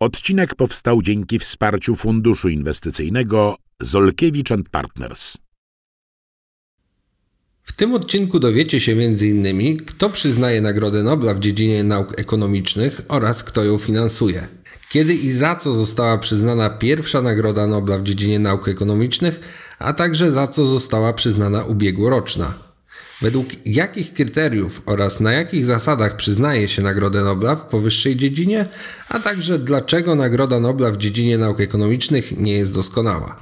Odcinek powstał dzięki wsparciu Funduszu Inwestycyjnego Zolkiewicz Partners. W tym odcinku dowiecie się m.in. kto przyznaje Nagrodę Nobla w dziedzinie nauk ekonomicznych oraz kto ją finansuje. Kiedy i za co została przyznana pierwsza Nagroda Nobla w dziedzinie nauk ekonomicznych, a także za co została przyznana ubiegłoroczna. Według jakich kryteriów oraz na jakich zasadach przyznaje się Nagrodę Nobla w powyższej dziedzinie, a także dlaczego Nagroda Nobla w dziedzinie nauk ekonomicznych nie jest doskonała?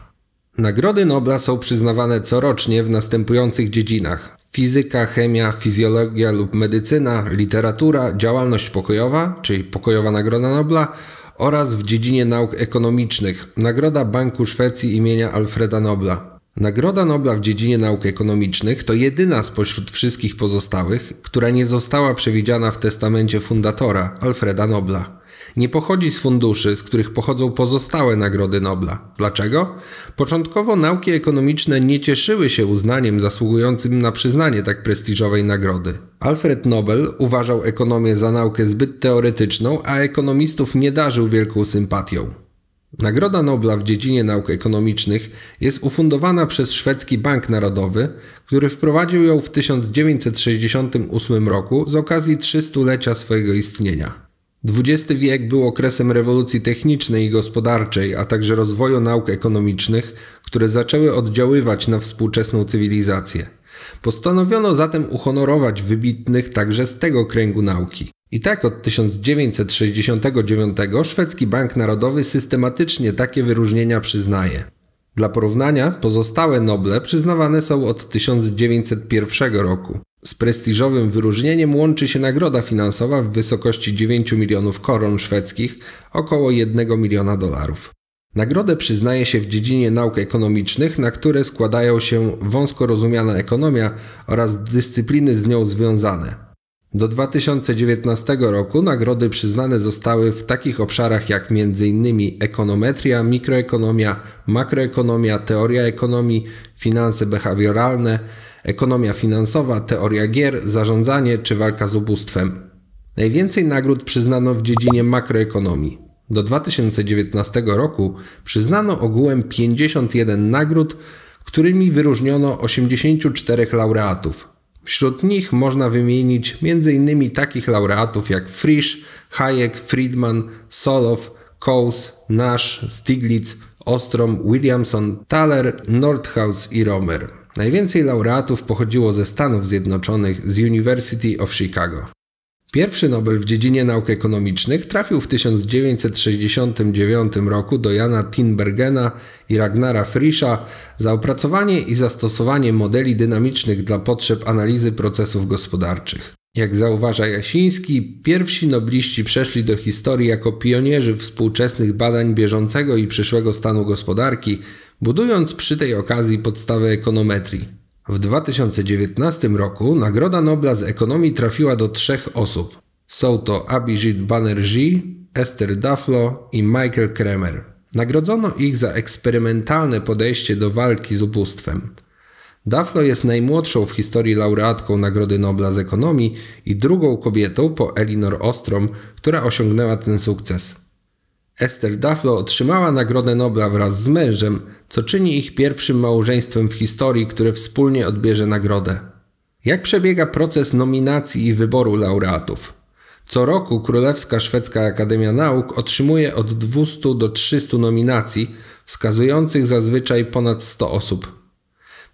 Nagrody Nobla są przyznawane corocznie w następujących dziedzinach: fizyka, chemia, fizjologia lub medycyna, literatura, działalność pokojowa, czyli pokojowa Nagroda Nobla, oraz w dziedzinie nauk ekonomicznych Nagroda Banku Szwecji imienia Alfreda Nobla. Nagroda Nobla w dziedzinie nauk ekonomicznych to jedyna spośród wszystkich pozostałych, która nie została przewidziana w testamencie fundatora Alfreda Nobla. Nie pochodzi z funduszy, z których pochodzą pozostałe nagrody Nobla. Dlaczego? Początkowo nauki ekonomiczne nie cieszyły się uznaniem zasługującym na przyznanie tak prestiżowej nagrody. Alfred Nobel uważał ekonomię za naukę zbyt teoretyczną, a ekonomistów nie darzył wielką sympatią. Nagroda Nobla w dziedzinie nauk ekonomicznych jest ufundowana przez szwedzki Bank Narodowy, który wprowadził ją w 1968 roku z okazji 300-lecia swojego istnienia. XX wiek był okresem rewolucji technicznej i gospodarczej, a także rozwoju nauk ekonomicznych, które zaczęły oddziaływać na współczesną cywilizację. Postanowiono zatem uhonorować wybitnych także z tego kręgu nauki. I tak od 1969 szwedzki bank narodowy systematycznie takie wyróżnienia przyznaje. Dla porównania pozostałe Noble przyznawane są od 1901 roku. Z prestiżowym wyróżnieniem łączy się nagroda finansowa w wysokości 9 milionów koron szwedzkich, około 1 miliona dolarów. Nagrodę przyznaje się w dziedzinie nauk ekonomicznych, na które składają się wąsko rozumiana ekonomia oraz dyscypliny z nią związane – do 2019 roku nagrody przyznane zostały w takich obszarach jak m.in. ekonometria, mikroekonomia, makroekonomia, teoria ekonomii, finanse behawioralne, ekonomia finansowa, teoria gier, zarządzanie czy walka z ubóstwem. Najwięcej nagród przyznano w dziedzinie makroekonomii. Do 2019 roku przyznano ogółem 51 nagród, którymi wyróżniono 84 laureatów. Wśród nich można wymienić m.in. takich laureatów jak Frisch, Hayek, Friedman, Solow, Coase, Nash, Stiglitz, Ostrom, Williamson, Thaler, Nordhaus i Romer. Najwięcej laureatów pochodziło ze Stanów Zjednoczonych z University of Chicago. Pierwszy Nobel w dziedzinie nauk ekonomicznych trafił w 1969 roku do Jana Tinbergena i Ragnara Frisza za opracowanie i zastosowanie modeli dynamicznych dla potrzeb analizy procesów gospodarczych. Jak zauważa Jasiński, pierwsi nobliści przeszli do historii jako pionierzy współczesnych badań bieżącego i przyszłego stanu gospodarki, budując przy tej okazji podstawę ekonometrii. W 2019 roku Nagroda Nobla z ekonomii trafiła do trzech osób. Są to Abhijit Banerjee, Esther Duflo i Michael Kremer. Nagrodzono ich za eksperymentalne podejście do walki z ubóstwem. Duflo jest najmłodszą w historii laureatką Nagrody Nobla z ekonomii i drugą kobietą po Elinor Ostrom, która osiągnęła ten sukces. Esther Duflo otrzymała Nagrodę Nobla wraz z mężem, co czyni ich pierwszym małżeństwem w historii, które wspólnie odbierze nagrodę. Jak przebiega proces nominacji i wyboru laureatów? Co roku Królewska Szwedzka Akademia Nauk otrzymuje od 200 do 300 nominacji, wskazujących zazwyczaj ponad 100 osób.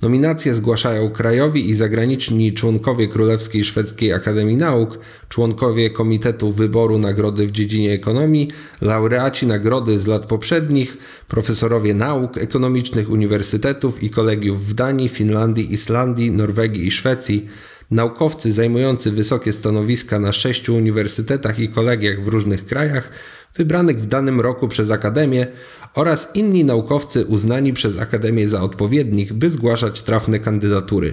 Nominacje zgłaszają krajowi i zagraniczni członkowie Królewskiej Szwedzkiej Akademii Nauk, członkowie Komitetu Wyboru Nagrody w dziedzinie ekonomii, laureaci nagrody z lat poprzednich, profesorowie nauk ekonomicznych uniwersytetów i kolegiów w Danii, Finlandii, Islandii, Norwegii i Szwecji, naukowcy zajmujący wysokie stanowiska na sześciu uniwersytetach i kolegiach w różnych krajach, wybranych w danym roku przez Akademię oraz inni naukowcy uznani przez Akademię za odpowiednich, by zgłaszać trafne kandydatury.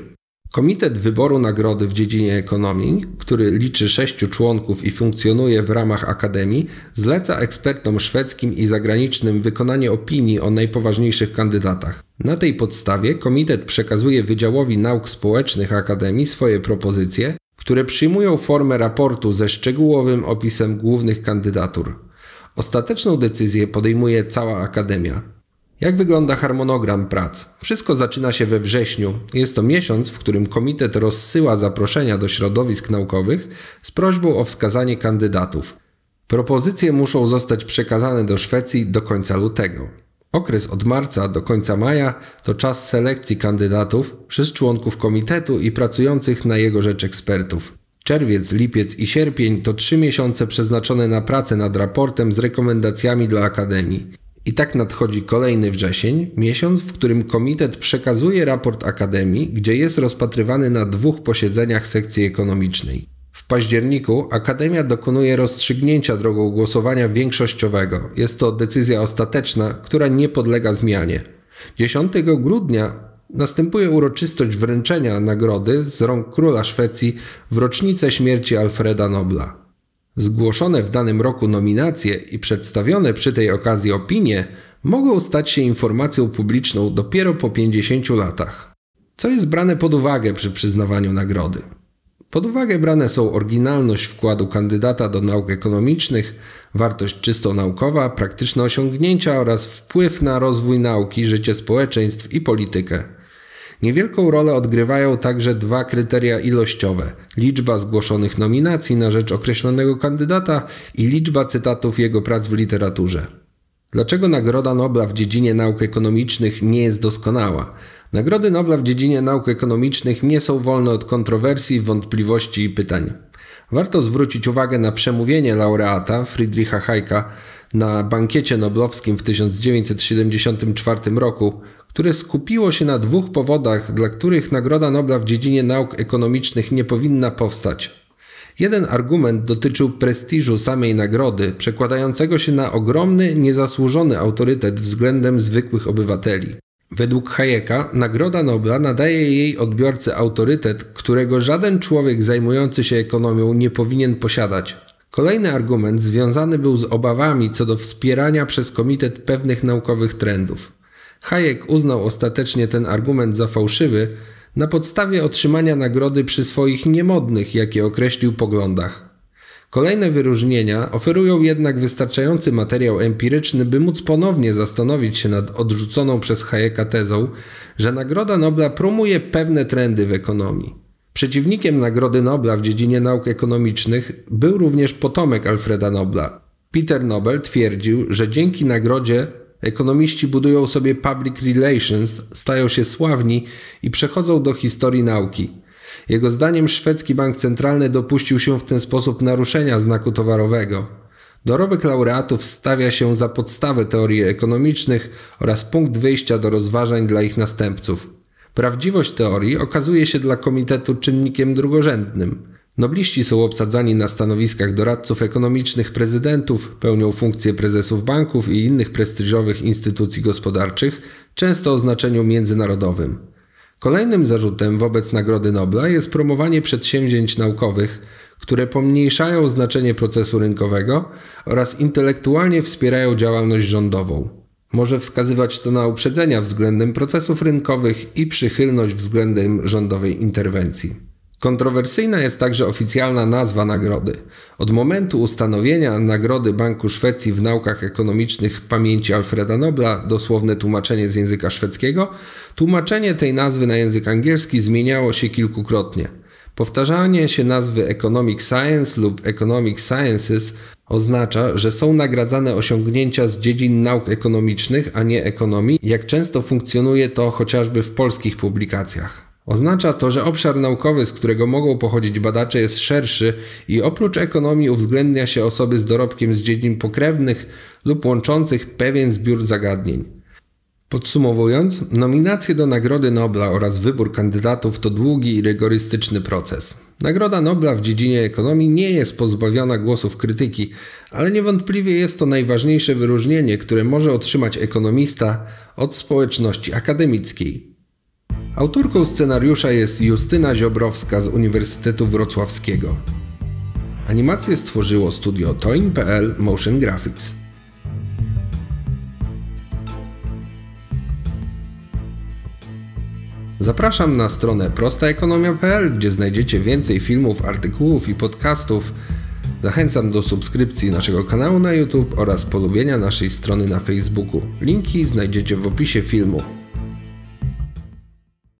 Komitet Wyboru Nagrody w dziedzinie ekonomii, który liczy sześciu członków i funkcjonuje w ramach Akademii, zleca ekspertom szwedzkim i zagranicznym wykonanie opinii o najpoważniejszych kandydatach. Na tej podstawie komitet przekazuje Wydziałowi Nauk Społecznych Akademii swoje propozycje, które przyjmują formę raportu ze szczegółowym opisem głównych kandydatur. Ostateczną decyzję podejmuje cała Akademia. Jak wygląda harmonogram prac? Wszystko zaczyna się we wrześniu. Jest to miesiąc, w którym komitet rozsyła zaproszenia do środowisk naukowych z prośbą o wskazanie kandydatów. Propozycje muszą zostać przekazane do Szwecji do końca lutego. Okres od marca do końca maja to czas selekcji kandydatów przez członków komitetu i pracujących na jego rzecz ekspertów. Czerwiec, lipiec i sierpień to trzy miesiące przeznaczone na pracę nad raportem z rekomendacjami dla Akademii. I tak nadchodzi kolejny wrzesień, miesiąc, w którym komitet przekazuje raport Akademii, gdzie jest rozpatrywany na dwóch posiedzeniach sekcji ekonomicznej. W październiku Akademia dokonuje rozstrzygnięcia drogą głosowania większościowego. Jest to decyzja ostateczna, która nie podlega zmianie. 10 grudnia Następuje uroczystość wręczenia nagrody z rąk króla Szwecji w rocznicę śmierci Alfreda Nobla. Zgłoszone w danym roku nominacje i przedstawione przy tej okazji opinie mogą stać się informacją publiczną dopiero po 50 latach, co jest brane pod uwagę przy przyznawaniu nagrody. Pod uwagę brane są oryginalność wkładu kandydata do nauk ekonomicznych, wartość czysto naukowa, praktyczne osiągnięcia oraz wpływ na rozwój nauki, życie społeczeństw i politykę. Niewielką rolę odgrywają także dwa kryteria ilościowe: liczba zgłoszonych nominacji na rzecz określonego kandydata i liczba cytatów jego prac w literaturze. Dlaczego Nagroda Nobla w dziedzinie nauk ekonomicznych nie jest doskonała? Nagrody Nobla w dziedzinie nauk ekonomicznych nie są wolne od kontrowersji, wątpliwości i pytań. Warto zwrócić uwagę na przemówienie laureata Friedricha Hayka na bankiecie noblowskim w 1974 roku, które skupiło się na dwóch powodach, dla których Nagroda Nobla w dziedzinie nauk ekonomicznych nie powinna powstać. Jeden argument dotyczył prestiżu samej nagrody, przekładającego się na ogromny, niezasłużony autorytet względem zwykłych obywateli. Według Hayeka Nagroda Nobla nadaje jej odbiorcy autorytet, którego żaden człowiek zajmujący się ekonomią nie powinien posiadać. Kolejny argument związany był z obawami co do wspierania przez komitet pewnych naukowych trendów. Hayek uznał ostatecznie ten argument za fałszywy na podstawie otrzymania nagrody przy swoich niemodnych, jakie określił, poglądach. Kolejne wyróżnienia oferują jednak wystarczający materiał empiryczny, by móc ponownie zastanowić się nad odrzuconą przez Hayeka tezą, że Nagroda Nobla promuje pewne trendy w ekonomii. Przeciwnikiem Nagrody Nobla w dziedzinie nauk ekonomicznych był również potomek Alfreda Nobla. Peter Nobel twierdził, że dzięki nagrodzie Ekonomiści budują sobie public relations, stają się sławni i przechodzą do historii nauki. Jego zdaniem szwedzki bank centralny dopuścił się w ten sposób naruszenia znaku towarowego. Dorobek laureatów stawia się za podstawę teorii ekonomicznych oraz punkt wyjścia do rozważań dla ich następców. Prawdziwość teorii okazuje się dla komitetu czynnikiem drugorzędnym. Nobliści są obsadzani na stanowiskach doradców ekonomicznych prezydentów, pełnią funkcje prezesów banków i innych prestiżowych instytucji gospodarczych, często o znaczeniu międzynarodowym. Kolejnym zarzutem wobec Nagrody Nobla jest promowanie przedsięwzięć naukowych, które pomniejszają znaczenie procesu rynkowego oraz intelektualnie wspierają działalność rządową. Może wskazywać to na uprzedzenia względem procesów rynkowych i przychylność względem rządowej interwencji. Kontrowersyjna jest także oficjalna nazwa nagrody. Od momentu ustanowienia Nagrody Banku Szwecji w naukach ekonomicznych pamięci Alfreda Nobla, dosłowne tłumaczenie z języka szwedzkiego, tłumaczenie tej nazwy na język angielski zmieniało się kilkukrotnie. Powtarzanie się nazwy Economic Science lub Economic Sciences oznacza, że są nagradzane osiągnięcia z dziedzin nauk ekonomicznych, a nie ekonomii, jak często funkcjonuje to chociażby w polskich publikacjach. Oznacza to, że obszar naukowy, z którego mogą pochodzić badacze, jest szerszy i oprócz ekonomii uwzględnia się osoby z dorobkiem z dziedzin pokrewnych lub łączących pewien zbiór zagadnień. Podsumowując, nominacje do Nagrody Nobla oraz wybór kandydatów to długi i rygorystyczny proces. Nagroda Nobla w dziedzinie ekonomii nie jest pozbawiona głosów krytyki, ale niewątpliwie jest to najważniejsze wyróżnienie, które może otrzymać ekonomista od społeczności akademickiej. Autorką scenariusza jest Justyna Ziobrowska z Uniwersytetu Wrocławskiego. Animację stworzyło studio Toin.pl Motion Graphics. Zapraszam na stronę prostaekonomia.pl, gdzie znajdziecie więcej filmów, artykułów i podcastów. Zachęcam do subskrypcji naszego kanału na YouTube oraz polubienia naszej strony na Facebooku. Linki znajdziecie w opisie filmu.